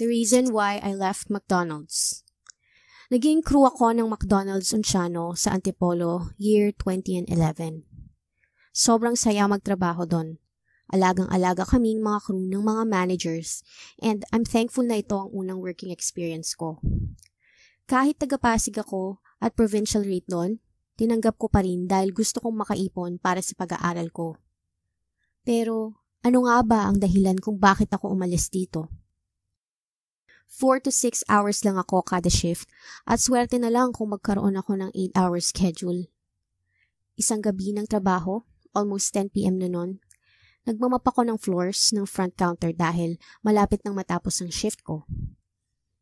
the reason why I left McDonald's. Naging crew ako ng McDonald's Unciano sa Antipolo year 2011. Sobrang saya magtrabaho doon. Alagang-alaga kaming mga crew ng mga managers and I'm thankful na ito ang unang working experience ko. Kahit taga-Pasig ako at provincial rate noon, tinanggap ko pa rin dahil gusto kong makaipon para sa pag-aaral ko. Pero ano nga ba ang dahilan kung bakit ako umalis dito? 4 to 6 hours lang ako kada shift at swerte na lang kung magkaroon ako ng 8 hour schedule. Isang gabi ng trabaho, almost 10 p.m. na noon, nagmamap ako ng floors ng front counter dahil malapit nang matapos ang shift ko.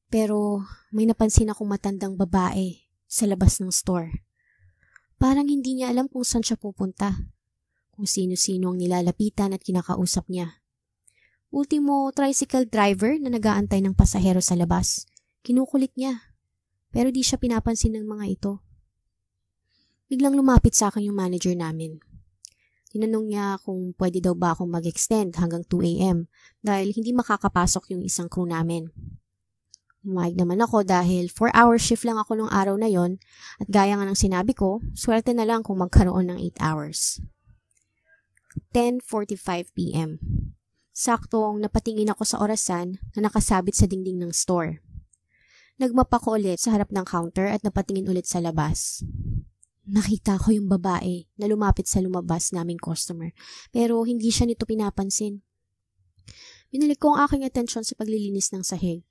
Pero may napansin akong matandang babae sa labas ng store. Parang hindi niya alam kung saan siya pupunta, kung sino-sino ang nilalapitan at kinakausap niya. Ultimo tricycle driver na nagaantay ng pasahero sa labas. Kinukulit niya. Pero di siya pinapansin ng mga ito. Biglang lumapit sa akin yung manager namin. Tinanong niya kung pwede daw ba akong mag-extend hanggang 2 a.m. dahil hindi makakapasok yung isang crew namin. Umayag naman ako dahil 4-hour shift lang ako nung araw na yon at gaya nga ng sinabi ko, swerte na lang kung magkaroon ng 8 hours. 10.45 p.m. Saktong napatingin ako sa orasan na nakasabit sa dingding ng store. Nagmapa ko ulit sa harap ng counter at napatingin ulit sa labas. Nakita ko yung babae na lumapit sa lumabas naming customer pero hindi siya nito pinapansin. Binalik ko ang aking atensyon sa paglilinis ng sahig.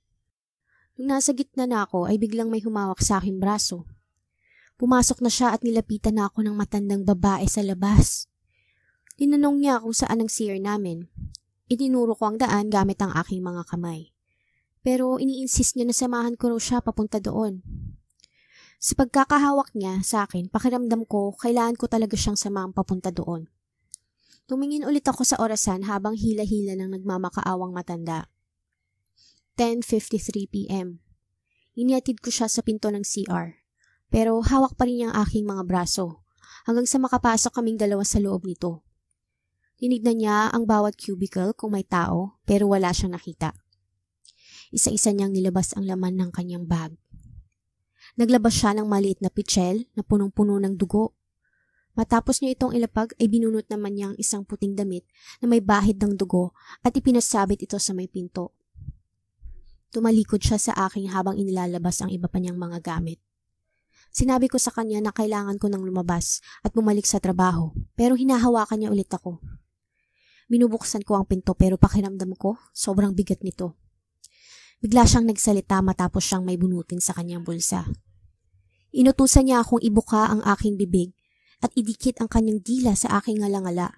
Nung nasa gitna na ako ay biglang may humawak sa aking braso. Pumasok na siya at nilapitan na ako ng matandang babae sa labas. Tinanong niya kung saan ang seer namin. Itinuro ko ang daan gamit ang aking mga kamay. Pero iniinsist niya na samahan ko raw siya papunta doon. Sa pagkakahawak niya sa akin, pakiramdam ko kailan ko talaga siyang samahan papunta doon. Tumingin ulit ako sa orasan habang hila-hila ng nagmamakaawang matanda. 10.53 p.m. Iniatid ko siya sa pinto ng CR. Pero hawak pa rin niya ang aking mga braso hanggang sa makapasok kaming dalawa sa loob nito. Tinignan niya ang bawat cubicle kung may tao pero wala siyang nakita. Isa-isa niyang nilabas ang laman ng kanyang bag. Naglabas siya ng maliit na pichel na punong-puno ng dugo. Matapos niya itong ilapag ay binunot naman niya ang isang puting damit na may bahid ng dugo at ipinasabit ito sa may pinto. Tumalikod siya sa akin habang inilalabas ang iba pa niyang mga gamit. Sinabi ko sa kanya na kailangan ko nang lumabas at bumalik sa trabaho pero hinahawakan niya ulit ako. Binubuksan ko ang pinto pero pakiramdam ko, sobrang bigat nito. Bigla siyang nagsalita matapos siyang may bunutin sa kanyang bulsa. Inutusan niya akong ibuka ang aking bibig at idikit ang kanyang dila sa aking ngalangala.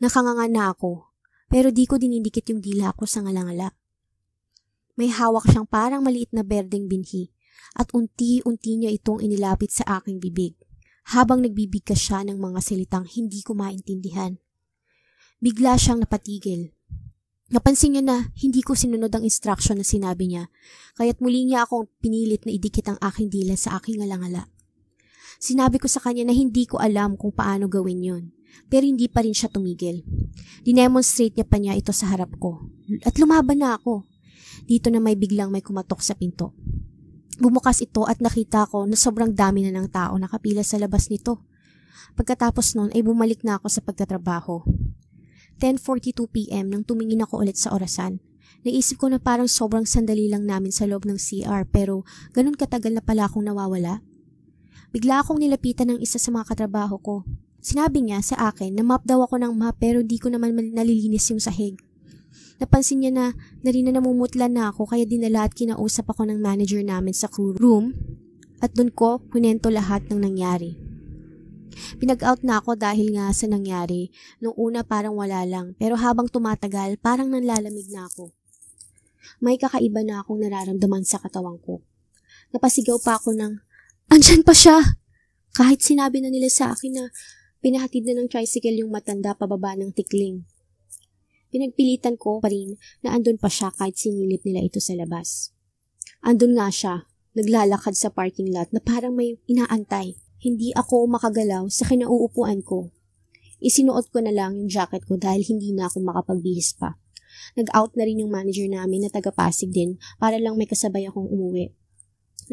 Nakanganga na ako, pero di ko dinidikit yung dila ko sa ngalangala. May hawak siyang parang maliit na berdeng binhi at unti-unti niya itong inilapit sa aking bibig habang nagbibigkas siya ng mga salitang hindi ko maintindihan. Bigla siyang napatigil. Napansin niya na hindi ko sinunod ang instruction na sinabi niya, kaya't muli niya akong pinilit na idikit ang aking dila sa aking alangala. Sinabi ko sa kanya na hindi ko alam kung paano gawin yon, pero hindi pa rin siya tumigil. Dinemonstrate niya pa niya ito sa harap ko, at lumaban na ako. Dito na may biglang may kumatok sa pinto. Bumukas ito at nakita ko na sobrang dami na ng tao nakapila sa labas nito. Pagkatapos noon ay bumalik na ako sa pagtatrabaho. 10.42 p.m. nang tumingin ako ulit sa orasan. Naisip ko na parang sobrang sandali lang namin sa loob ng CR pero ganun katagal na pala akong nawawala. Bigla akong nilapitan ng isa sa mga katrabaho ko. Sinabi niya sa akin na map daw ako ng map pero di ko naman nalilinis yung sahig. Napansin niya na na rin na namumutla na ako kaya dinala at kinausap ako ng manager namin sa crew room at doon ko kunento lahat ng nangyari. Pinag-out na ako dahil nga sa nangyari. Nung una parang wala lang, pero habang tumatagal, parang nanlalamig na ako. May kakaiba na akong nararamdaman sa katawan ko. Napasigaw pa ako ng, Andyan pa siya! Kahit sinabi na nila sa akin na pinahatid na ng tricycle yung matanda pababa ng tikling. Pinagpilitan ko pa rin na andun pa siya kahit sinilip nila ito sa labas. Andun nga siya, naglalakad sa parking lot na parang may inaantay. Hindi ako makagalaw sa kinauupuan ko. Isinuot ko na lang yung jacket ko dahil hindi na ako makapagbihis pa. Nag-out na rin yung manager namin na taga-Pasig din para lang may kasabay akong umuwi.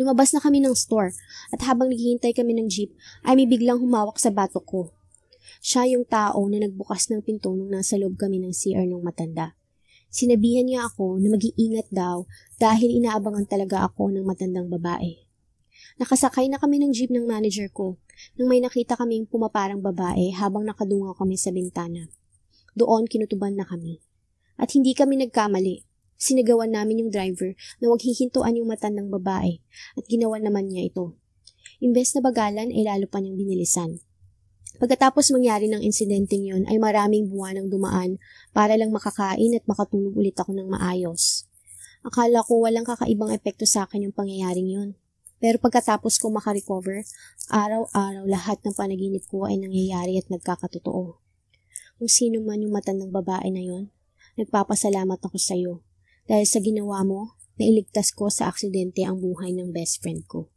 Lumabas na kami ng store at habang naghihintay kami ng jeep ay may biglang humawak sa batok ko. Siya yung tao na nagbukas ng pinto nung nasa loob kami ng CR nung matanda. Sinabihan niya ako na mag-iingat daw dahil inaabangan talaga ako ng matandang babae. Nakasakay na kami ng jeep ng manager ko nang may nakita kaming pumaparang babae habang nakadungaw kami sa bintana. Doon kinutuban na kami. At hindi kami nagkamali. Sinagawan namin yung driver na huwag hihintuan yung mata ng babae at ginawa naman niya ito. Imbes na bagalan ay lalo pa niyang binilisan. Pagkatapos mangyari ng insidente yon ay maraming buwan ang dumaan para lang makakain at makatulog ulit ako ng maayos. Akala ko walang kakaibang epekto sa akin yung pangyayaring yon. Pero pagkatapos kong makarecover, araw-araw lahat ng panaginip ko ay nangyayari at nagkakatotoo. Kung sino man yung matandang babae na yon, nagpapasalamat ako sa iyo. Dahil sa ginawa mo, nailigtas ko sa aksidente ang buhay ng best friend ko.